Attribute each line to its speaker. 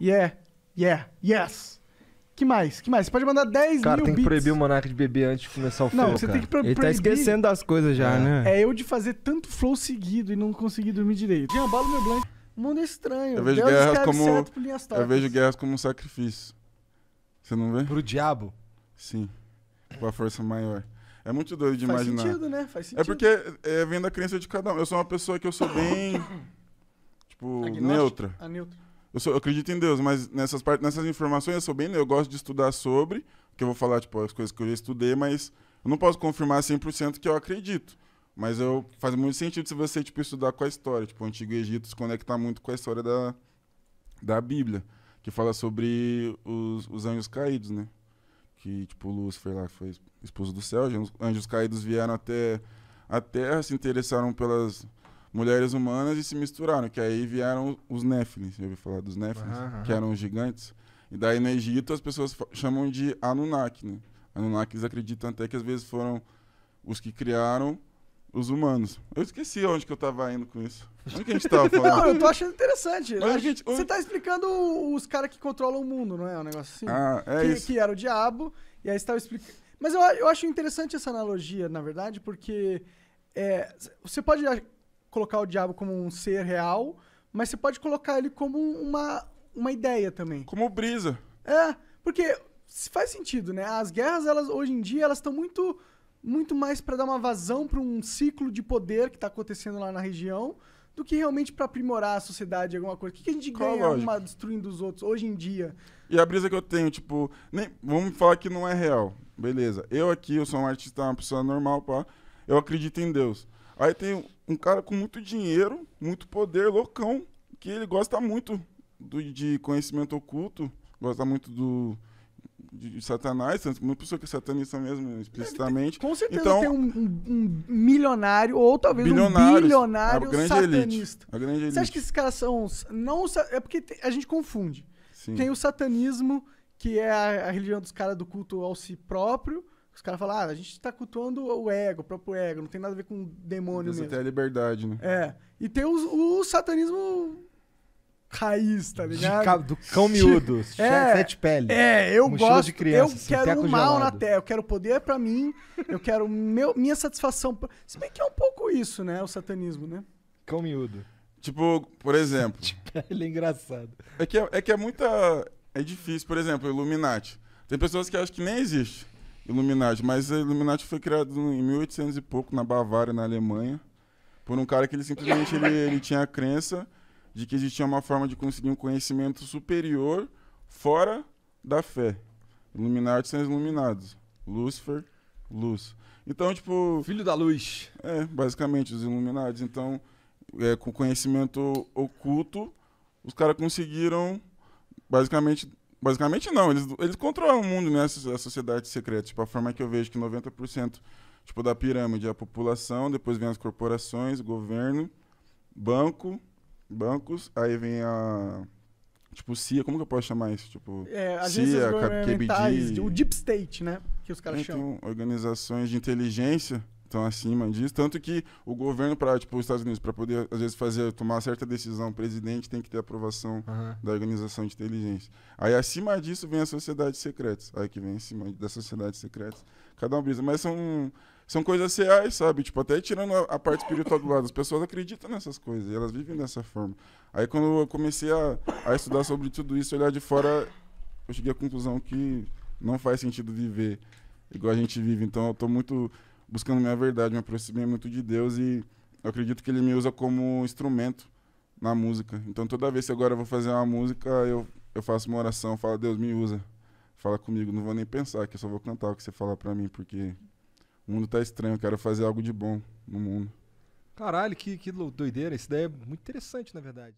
Speaker 1: Yeah, yeah, yes. Que mais? Que mais? Você pode mandar 10 Cara, mil tem que beats. proibir o monarca de beber antes de começar o flow, Não, você cara. tem que pro Ele tá proibir... tá esquecendo das coisas já, é. né? É eu de fazer tanto flow seguido e não conseguir dormir direito. Jean, bala meu blank. mundo é estranho. Eu vejo, guerras como... eu vejo
Speaker 2: guerras como um sacrifício. Você não vê? Pro diabo? Sim. Com a força maior. É muito doido de Faz imaginar. Faz sentido, né? Faz é sentido. É porque é, vem da crença de cada um. Eu sou uma pessoa que eu sou bem... tipo, Agnóstico? neutra. A ah, neutra. Eu, sou, eu acredito em Deus, mas nessas, partes nessas informações eu sou bem. Eu gosto de estudar sobre, que eu vou falar, tipo, as coisas que eu já estudei, mas eu não posso confirmar 100% que eu acredito. Mas eu, faz muito sentido se você, tipo, estudar com a história. Tipo, o Antigo Egito se conecta muito com a história da, da Bíblia, que fala sobre os, os anjos caídos, né? Que, tipo, Lúcifer lá foi esposo do céu, anjos, anjos caídos vieram até a Terra, se interessaram pelas mulheres humanas e se misturaram, que aí vieram os Néfnis. você ouviu falar dos Néfnis? uhum. que eram os gigantes. E daí no Egito as pessoas chamam de Anunnaki, né? Anunnakis acreditam até que às vezes foram os que criaram os humanos. Eu esqueci onde que eu tava indo com isso. Onde que a gente tava falando? não, eu tô
Speaker 1: achando interessante. Gente, Você tá explicando os caras que controlam o mundo, não é? é? Um negócio assim. Ah, é que, isso. Que era o diabo, e aí você tava tá explicando... Mas eu, eu acho interessante essa analogia, na verdade, porque é, você pode colocar o diabo como um ser real, mas você pode colocar ele como uma, uma ideia também. Como brisa. É, porque faz sentido, né? As guerras, elas hoje em dia, elas estão muito muito mais para dar uma vazão para um ciclo de poder que está acontecendo lá na região do que realmente para aprimorar a sociedade alguma coisa. O que, que a gente Qual ganha uma destruindo
Speaker 2: os outros hoje em dia? E a brisa que eu tenho, tipo, nem, vamos falar que não é real. Beleza. Eu aqui, eu sou um artista, uma pessoa normal, pá. Eu acredito em Deus. Aí tem um cara com muito dinheiro, muito poder, loucão, que ele gosta muito do, de conhecimento oculto, gosta muito do, de, de satanás, uma pessoa que é satanista mesmo, explicitamente. com certeza então, tem um,
Speaker 1: um, um, milionário, ou talvez um bilionário a satanista.
Speaker 2: Elite, a Você acha que
Speaker 1: esses caras são. Não, é porque tem, a gente confunde. Sim. Tem o satanismo, que é a, a religião dos caras do culto ao si próprio os caras falam, ah, a gente tá cultuando o ego, o próprio ego, não tem nada a ver com demônios demônio Deus mesmo. até a
Speaker 2: liberdade, né?
Speaker 1: É. E tem o satanismo raiz, tá ligado? do cão miúdo, é, sete pele. É, eu gosto, de criança, eu quero o mal gelado. na terra, eu quero poder para mim, eu quero meu, minha satisfação. Se bem que é um pouco isso, né, o satanismo, né?
Speaker 2: Cão miúdo. Tipo, por exemplo...
Speaker 1: Ele é engraçado.
Speaker 2: É que é, é que é muita... É difícil, por exemplo, Illuminati. Tem pessoas que acham que nem existe. Illuminati. Mas a Illuminati foi criado em 1800 e pouco, na Bavária, na Alemanha, por um cara que ele simplesmente ele, ele tinha a crença de que existia uma forma de conseguir um conhecimento superior fora da fé. Illuminati são iluminados. Lúcifer, luz. Então, tipo. Filho da luz. É, basicamente, os iluminados. Então, é, com conhecimento oculto, os caras conseguiram basicamente Basicamente não, eles, eles controlam o mundo, né, a sociedade secreta. Tipo, a forma que eu vejo que 90% tipo, da pirâmide é a população, depois vem as corporações, governo, banco, bancos, aí vem a... Tipo, CIA, como que eu posso chamar isso? Tipo, é, CIA, governamentais, o
Speaker 1: Deep State, né, que os caras é, então, chamam.
Speaker 2: Organizações de inteligência estão acima disso. Tanto que o governo, para tipo, os Estados Unidos, para poder, às vezes, fazer, tomar certa decisão, o presidente tem que ter aprovação uhum. da organização de inteligência. Aí, acima disso, vem as sociedades secretas. Aí que vem acima das sociedades secretas. Cada um brisa. Mas são, são coisas reais, sabe? Tipo, até tirando a, a parte espiritual do lado. As pessoas acreditam nessas coisas e elas vivem dessa forma. Aí, quando eu comecei a, a estudar sobre tudo isso, olhar de fora, eu cheguei à conclusão que não faz sentido viver igual a gente vive. Então, eu tô muito buscando minha verdade, me aproximei muito de Deus e eu acredito que ele me usa como instrumento na música. Então toda vez que agora eu vou fazer uma música, eu, eu faço uma oração, falo, Deus me usa. Fala comigo, não vou nem pensar, que eu só vou cantar o que você falar para mim, porque o mundo tá estranho, eu quero fazer algo de bom no mundo.
Speaker 1: Caralho, que, que doideira. Isso daí é muito interessante, na verdade.